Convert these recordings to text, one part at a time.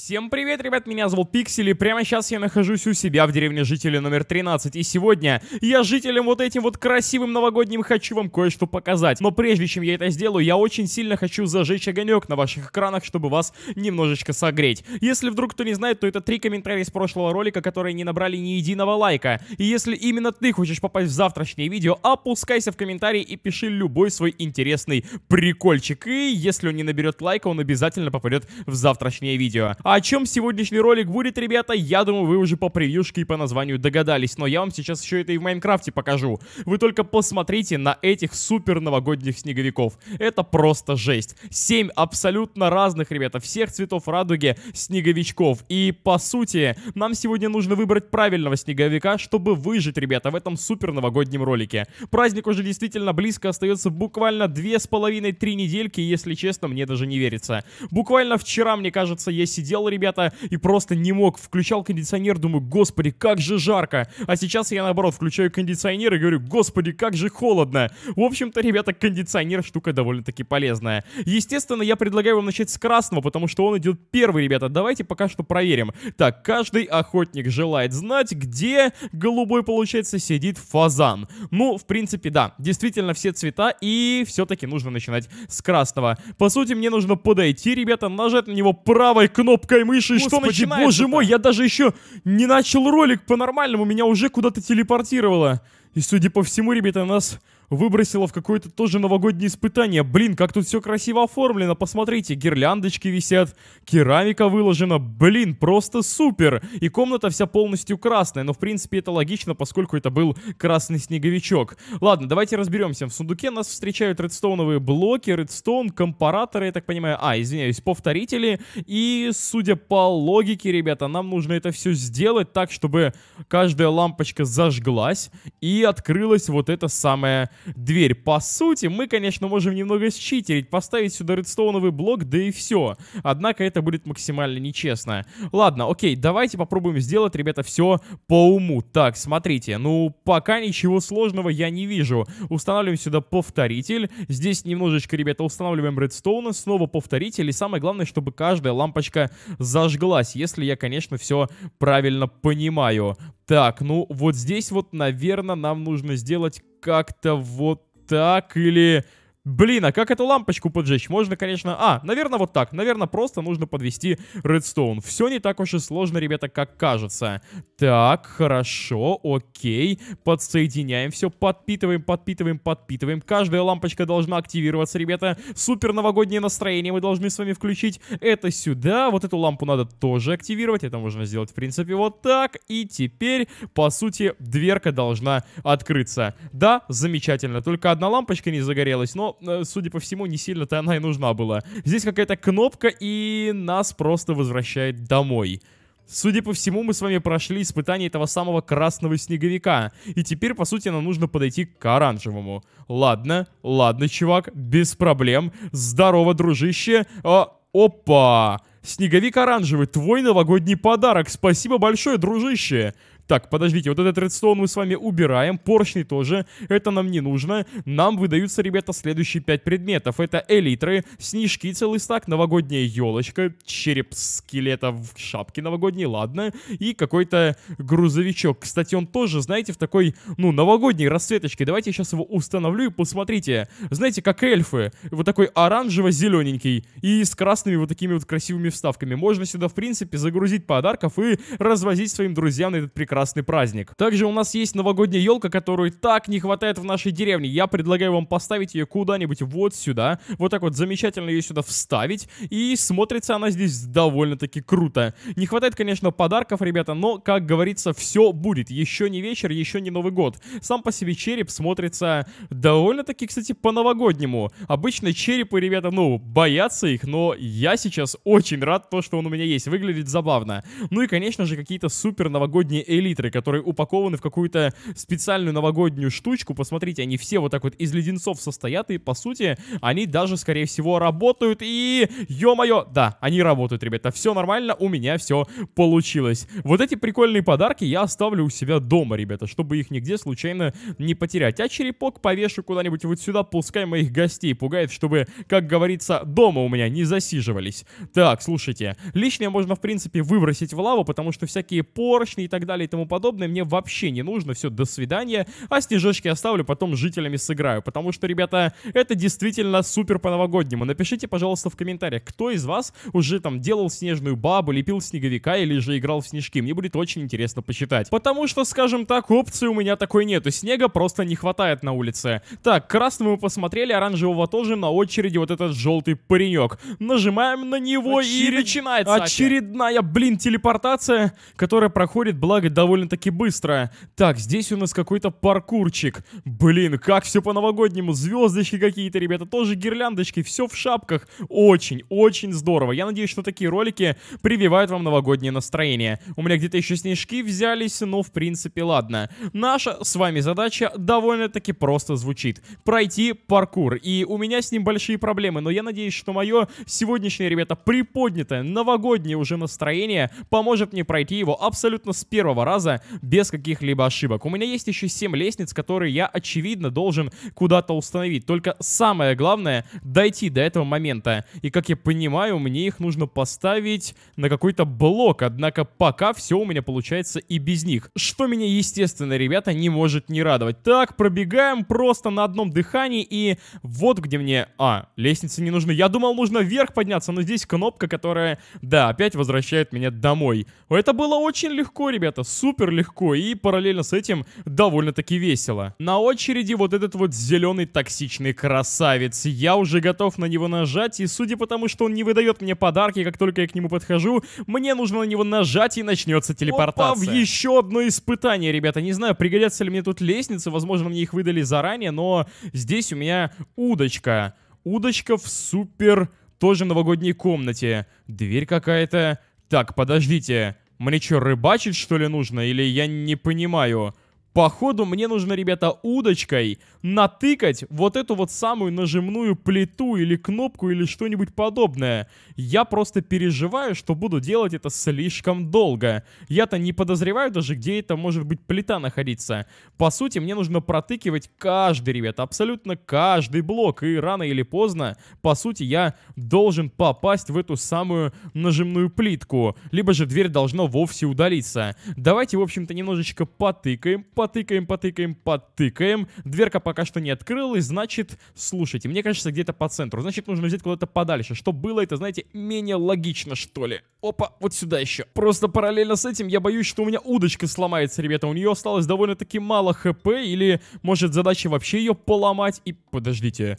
Всем привет, ребят, меня зовут Пиксели, прямо сейчас я нахожусь у себя в деревне жителя номер 13, и сегодня я жителям вот этим вот красивым новогодним хочу вам кое-что показать. Но прежде чем я это сделаю, я очень сильно хочу зажечь огонек на ваших экранах, чтобы вас немножечко согреть. Если вдруг кто не знает, то это три комментария из прошлого ролика, которые не набрали ни единого лайка. И если именно ты хочешь попасть в завтрашнее видео, опускайся в комментарии и пиши любой свой интересный прикольчик. И если он не наберет лайка, он обязательно попадет в завтрашнее видео. А о чем сегодняшний ролик будет, ребята, я думаю, вы уже по превьюшке и по названию догадались. Но я вам сейчас еще это и в Майнкрафте покажу. Вы только посмотрите на этих супер новогодних снеговиков. Это просто жесть. Семь абсолютно разных, ребята, всех цветов радуги снеговичков. И, по сути, нам сегодня нужно выбрать правильного снеговика, чтобы выжить, ребята, в этом супер новогоднем ролике. Праздник уже действительно близко, остается буквально две с половиной-три недельки, если честно, мне даже не верится. Буквально вчера, мне кажется, я сидел сидел, ребята, и просто не мог. Включал кондиционер, думаю, господи, как же жарко. А сейчас я, наоборот, включаю кондиционер и говорю, господи, как же холодно. В общем-то, ребята, кондиционер штука довольно-таки полезная. Естественно, я предлагаю вам начать с красного, потому что он идет первый, ребята. Давайте пока что проверим. Так, каждый охотник желает знать, где голубой, получается, сидит фазан. Ну, в принципе, да, действительно все цвета, и все-таки нужно начинать с красного. По сути, мне нужно подойти, ребята, нажать на него правой кнопкой кнопкой мыши, что начинается боже мой, я даже еще не начал ролик по-нормальному, меня уже куда-то телепортировало. И судя по всему, ребята, нас выбросила в какое-то тоже новогоднее испытание. Блин, как тут все красиво оформлено, посмотрите, гирляндочки висят, керамика выложена, блин, просто супер. И комната вся полностью красная, но в принципе это логично, поскольку это был красный снеговичок. Ладно, давайте разберемся. В сундуке нас встречают редстоуновые блоки, редстоун, компараторы, я так понимаю, а, извиняюсь, повторители. И, судя по логике, ребята, нам нужно это все сделать так, чтобы каждая лампочка зажглась и открылась вот это самое дверь. По сути, мы, конечно, можем немного считерить, поставить сюда редстоуновый блок, да и все. Однако это будет максимально нечестно. Ладно, окей, давайте попробуем сделать, ребята, все по уму. Так, смотрите, ну, пока ничего сложного я не вижу. Устанавливаем сюда повторитель. Здесь немножечко, ребята, устанавливаем редстоуна, снова повторитель. И самое главное, чтобы каждая лампочка зажглась, если я, конечно, все правильно понимаю. Так, ну вот здесь вот, наверное, нам нужно сделать как-то вот так или Блин, а как эту лампочку поджечь? Можно, конечно... А, наверное, вот так. Наверное, просто нужно подвести редстоун. Все не так уж и сложно, ребята, как кажется. Так, хорошо, окей. Подсоединяем все, подпитываем, подпитываем, подпитываем. Каждая лампочка должна активироваться, ребята. Супер новогоднее настроение мы должны с вами включить. Это сюда, вот эту лампу надо тоже активировать. Это можно сделать, в принципе, вот так. И теперь, по сути, дверка должна открыться. Да, замечательно. Только одна лампочка не загорелась, но Э, судя по всему, не сильно-то она и нужна была. Здесь какая-то кнопка, и нас просто возвращает домой. Судя по всему, мы с вами прошли испытание этого самого красного снеговика. И теперь, по сути, нам нужно подойти к оранжевому. Ладно, ладно, чувак, без проблем. Здорово, дружище. А, опа! Снеговик оранжевый, твой новогодний подарок. Спасибо большое, дружище. Так, подождите, вот этот редстоун мы с вами убираем, поршни тоже, это нам не нужно. Нам выдаются, ребята, следующие 5 предметов. Это элитры, снежки, целый стак, новогодняя елочка, череп скелета в шапке новогодней, ладно, и какой-то грузовичок. Кстати, он тоже, знаете, в такой, ну, новогодней расцветочке. Давайте я сейчас его установлю и посмотрите. Знаете, как эльфы, вот такой оранжево-зелененький и с красными вот такими вот красивыми вставками. Можно сюда, в принципе, загрузить подарков и развозить своим друзьям на этот прекрасный прекрасный праздник. Также у нас есть новогодняя елка, которую так не хватает в нашей деревне. Я предлагаю вам поставить ее куда-нибудь вот сюда. Вот так вот замечательно ее сюда вставить. И смотрится она здесь довольно-таки круто. Не хватает, конечно, подарков, ребята, но, как говорится, все будет. Еще не вечер, еще не Новый год. Сам по себе череп смотрится довольно-таки, кстати, по-новогоднему. Обычно черепы, ребята, ну, боятся их, но я сейчас очень рад то, что он у меня есть. Выглядит забавно. Ну и, конечно же, какие-то супер новогодние элементы литры, которые упакованы в какую-то специальную новогоднюю штучку. Посмотрите, они все вот так вот из леденцов состоят, и по сути, они даже, скорее всего, работают. И, ё-моё, да, они работают, ребята, все нормально, у меня все получилось. Вот эти прикольные подарки я оставлю у себя дома, ребята, чтобы их нигде случайно не потерять. А черепок повешу куда-нибудь вот сюда, пускай моих гостей пугает, чтобы, как говорится, дома у меня не засиживались. Так, слушайте, лишнее можно, в принципе, выбросить в лаву, потому что всякие поршни и так далее и тому подобное мне вообще не нужно. Все, до свидания. А снежочки оставлю, потом с жителями сыграю. Потому что, ребята, это действительно супер по-новогоднему. Напишите, пожалуйста, в комментариях, кто из вас уже там делал снежную бабу, лепил снеговика или же играл в снежки. Мне будет очень интересно почитать. Потому что, скажем так, опции у меня такой нету. Снега просто не хватает на улице. Так, красного мы посмотрели, оранжевого тоже. На очереди вот этот желтый паренек. Нажимаем на него Очеред... и начинается. Очередная, блин, телепортация, которая проходит, благо, довольно довольно-таки быстро. Так, здесь у нас какой-то паркурчик. Блин, как все по-новогоднему. Звездочки какие-то, ребята, тоже гирляндочки, все в шапках. Очень, очень здорово. Я надеюсь, что такие ролики прививают вам новогоднее настроение. У меня где-то еще снежки взялись, но в принципе ладно. Наша с вами задача довольно-таки просто звучит. Пройти паркур. И у меня с ним большие проблемы, но я надеюсь, что мое сегодняшнее, ребята, приподнятое новогоднее уже настроение поможет мне пройти его абсолютно с первого раза раза без каких-либо ошибок. У меня есть еще 7 лестниц, которые я, очевидно, должен куда-то установить. Только самое главное — дойти до этого момента. И, как я понимаю, мне их нужно поставить на какой-то блок. Однако пока все у меня получается и без них. Что меня, естественно, ребята, не может не радовать. Так, пробегаем просто на одном дыхании, и вот где мне... А, лестницы не нужны. Я думал, нужно вверх подняться, но здесь кнопка, которая, да, опять возвращает меня домой. Это было очень легко, ребята, супер легко и параллельно с этим довольно-таки весело. На очереди вот этот вот зеленый токсичный красавец. Я уже готов на него нажать, и судя по тому, что он не выдает мне подарки, как только я к нему подхожу, мне нужно на него нажать и начнется телепортация. Опа, в еще одно испытание, ребята. Не знаю, пригодятся ли мне тут лестницы, возможно, мне их выдали заранее, но здесь у меня удочка. Удочка в супер тоже новогодней комнате. Дверь какая-то... Так, подождите. Мне что, рыбачить, что ли, нужно? Или я не понимаю? Походу, мне нужно, ребята, удочкой натыкать вот эту вот самую нажимную плиту или кнопку или что-нибудь подобное. Я просто переживаю, что буду делать это слишком долго. Я-то не подозреваю даже, где это может быть плита находиться. По сути, мне нужно протыкивать каждый, ребята, абсолютно каждый блок. И рано или поздно, по сути, я должен попасть в эту самую нажимную плитку. Либо же дверь должна вовсе удалиться. Давайте, в общем-то, немножечко потыкаем, потыкаем, потыкаем, потыкаем. Дверка пока что не открылась, значит, слушайте, мне кажется, где-то по центру. Значит, нужно взять куда-то подальше. Что было это, знаете, менее логично, что ли. Опа, вот сюда еще. Просто параллельно с этим я боюсь, что у меня удочка сломается, ребята. У нее осталось довольно-таки мало хп, или, может, задача вообще ее поломать. И, подождите,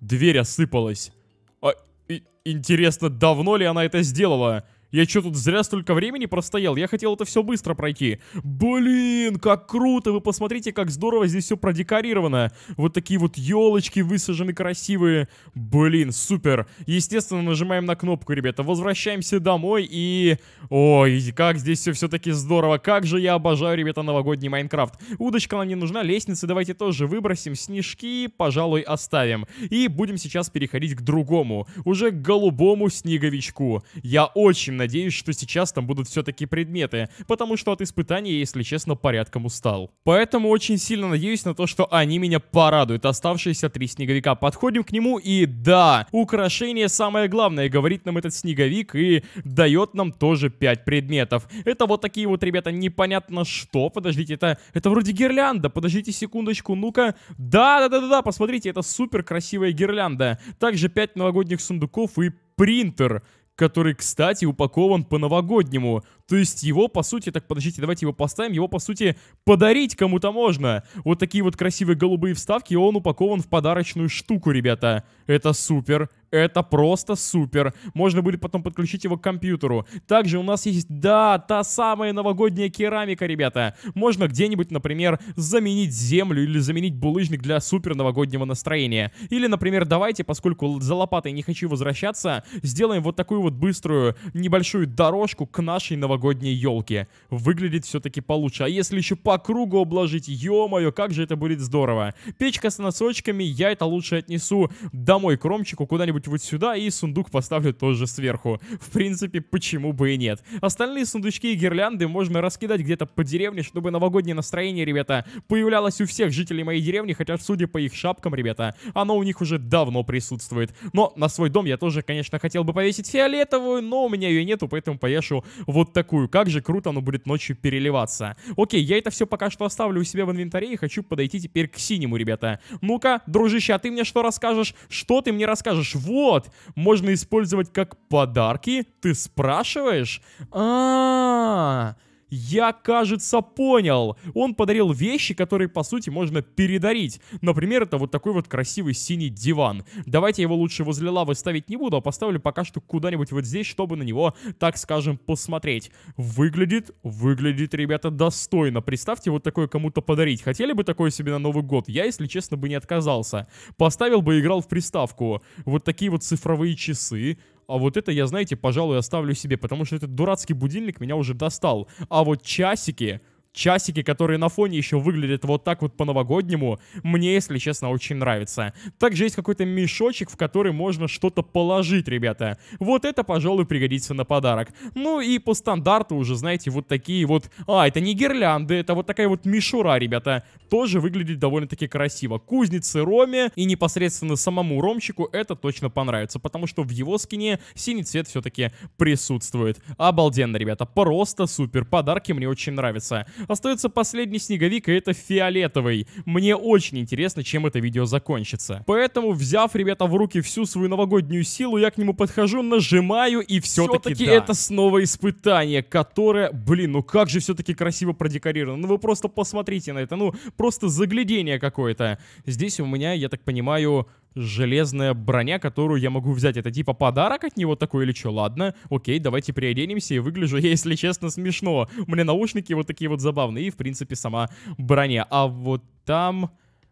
дверь осыпалась. А, и, интересно, давно ли она это сделала? Я что тут зря столько времени простоял? Я хотел это все быстро пройти. Блин, как круто! Вы посмотрите, как здорово здесь все продекорировано. Вот такие вот елочки высажены красивые. Блин, супер. Естественно, нажимаем на кнопку, ребята. Возвращаемся домой и... Ой, как здесь все все-таки здорово. Как же я обожаю, ребята, новогодний Майнкрафт. Удочка нам не нужна, лестницы давайте тоже выбросим. Снежки, пожалуй, оставим. И будем сейчас переходить к другому, уже к голубому снеговичку. Я очень надеюсь, что сейчас там будут все-таки предметы, потому что от испытаний, если честно, порядком устал. Поэтому очень сильно надеюсь на то, что они меня порадуют. Оставшиеся три снеговика. Подходим к нему и да, украшение самое главное. Говорит нам этот снеговик и дает нам тоже 5 предметов. Это вот такие вот, ребята, непонятно что. Подождите, это, это вроде гирлянда. Подождите секундочку, ну-ка. Да-да-да-да, посмотрите, это супер красивая гирлянда. Также 5 новогодних сундуков и принтер который, кстати, упакован по-новогоднему. То есть его, по сути, так, подождите, давайте его поставим, его, по сути, подарить кому-то можно. Вот такие вот красивые голубые вставки, и он упакован в подарочную штуку, ребята. Это супер, это просто супер. Можно будет потом подключить его к компьютеру. Также у нас есть, да, та самая новогодняя керамика, ребята. Можно где-нибудь, например, заменить землю или заменить булыжник для супер новогоднего настроения. Или, например, давайте, поскольку за лопатой не хочу возвращаться, сделаем вот такую вот быструю небольшую дорожку к нашей новогодней елке. Выглядит все-таки получше. А если еще по кругу обложить, ё-моё, как же это будет здорово. Печка с носочками, я это лучше отнесу домой к Ромчику, куда-нибудь куда-нибудь вот сюда и сундук поставлю тоже сверху. В принципе, почему бы и нет. Остальные сундучки и гирлянды можно раскидать где-то по деревне, чтобы новогоднее настроение, ребята, появлялось у всех жителей моей деревни, хотя, судя по их шапкам, ребята, оно у них уже давно присутствует. Но на свой дом я тоже, конечно, хотел бы повесить фиолетовую, но у меня ее нету, поэтому повешу вот такую. Как же круто оно будет ночью переливаться. Окей, я это все пока что оставлю у себя в инвентаре и хочу подойти теперь к синему, ребята. Ну-ка, дружище, а ты мне что расскажешь? Что ты мне расскажешь? вот, можно использовать как подарки, ты спрашиваешь? А-а-а! Я, кажется, понял. Он подарил вещи, которые, по сути, можно передарить. Например, это вот такой вот красивый синий диван. Давайте я его лучше возле лавы ставить не буду, а поставлю пока что куда-нибудь вот здесь, чтобы на него, так скажем, посмотреть. Выглядит, выглядит, ребята, достойно. Представьте, вот такое кому-то подарить. Хотели бы такое себе на Новый год? Я, если честно, бы не отказался. Поставил бы и играл в приставку. Вот такие вот цифровые часы а вот это я, знаете, пожалуй, оставлю себе, потому что этот дурацкий будильник меня уже достал. А вот часики, часики, которые на фоне еще выглядят вот так вот по-новогоднему, мне, если честно, очень нравится. Также есть какой-то мешочек, в который можно что-то положить, ребята. Вот это, пожалуй, пригодится на подарок. Ну и по стандарту уже, знаете, вот такие вот... А, это не гирлянды, это вот такая вот мишура, ребята. Тоже выглядит довольно-таки красиво. Кузницы Роме и непосредственно самому Ромчику это точно понравится, потому что в его скине синий цвет все-таки присутствует. Обалденно, ребята, просто супер. Подарки мне очень нравятся. Остается последний снеговик, и это фиолетовый. Мне очень интересно, чем это видео закончится. Поэтому, взяв, ребята, в руки всю свою новогоднюю силу, я к нему подхожу, нажимаю, и все-таки да. это снова испытание, которое, блин, ну как же все-таки красиво продекорировано. Ну вы просто посмотрите на это, ну просто заглядение какое-то. Здесь у меня, я так понимаю, железная броня, которую я могу взять. Это типа подарок от него такой или что? Ладно, окей, давайте приоденемся, и выгляжу я, если честно, смешно. У меня наушники вот такие вот забавные, и, в принципе, сама броня. А вот там...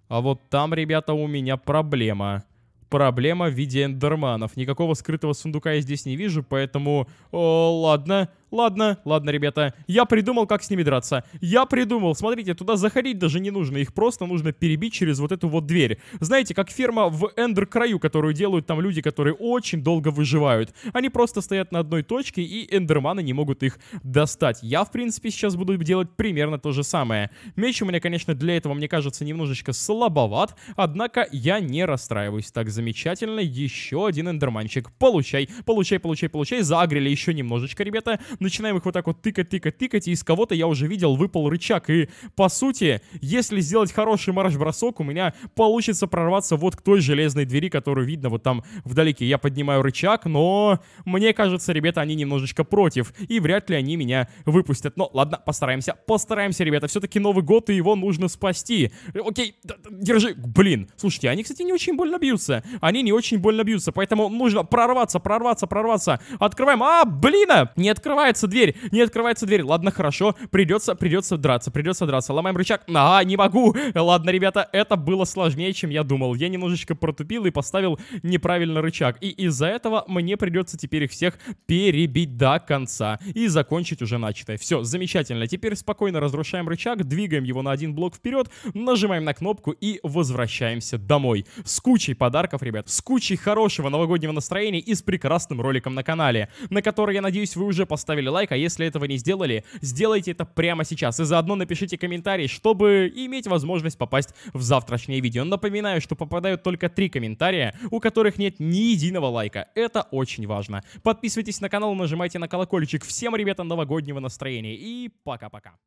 А вот там, ребята, у меня проблема проблема в виде эндерманов. Никакого скрытого сундука я здесь не вижу, поэтому... О, ладно, Ладно, ладно, ребята, я придумал, как с ними драться. Я придумал, смотрите, туда заходить даже не нужно, их просто нужно перебить через вот эту вот дверь. Знаете, как ферма в Эндер-краю, которую делают там люди, которые очень долго выживают. Они просто стоят на одной точке, и эндерманы не могут их достать. Я, в принципе, сейчас буду делать примерно то же самое. Меч у меня, конечно, для этого, мне кажется, немножечко слабоват, однако я не расстраиваюсь. Так, замечательно, еще один эндерманчик. Получай, получай, получай, получай. Загрели еще немножечко, ребята начинаем их вот так вот тыкать, тыкать, тыкать, и из кого-то я уже видел выпал рычаг. И, по сути, если сделать хороший марш-бросок, у меня получится прорваться вот к той железной двери, которую видно вот там вдалеке. Я поднимаю рычаг, но мне кажется, ребята, они немножечко против, и вряд ли они меня выпустят. Но ладно, постараемся, постараемся, ребята. Все-таки Новый год, и его нужно спасти. Окей, держи. Блин, слушайте, они, кстати, не очень больно бьются. Они не очень больно бьются, поэтому нужно прорваться, прорваться, прорваться. Открываем. А, блин, а! не открывай открывается дверь, не открывается дверь. Ладно, хорошо, придется, придется драться, придется драться. Ломаем рычаг. Ага, не могу. Ладно, ребята, это было сложнее, чем я думал. Я немножечко протупил и поставил неправильно рычаг. И из-за этого мне придется теперь их всех перебить до конца и закончить уже начатое. Все, замечательно. Теперь спокойно разрушаем рычаг, двигаем его на один блок вперед, нажимаем на кнопку и возвращаемся домой. С кучей подарков, ребят, с кучей хорошего новогоднего настроения и с прекрасным роликом на канале, на который, я надеюсь, вы уже поставили поставили лайк, а если этого не сделали, сделайте это прямо сейчас. И заодно напишите комментарий, чтобы иметь возможность попасть в завтрашнее видео. Напоминаю, что попадают только три комментария, у которых нет ни единого лайка. Это очень важно. Подписывайтесь на канал, нажимайте на колокольчик. Всем, ребята, новогоднего настроения и пока-пока.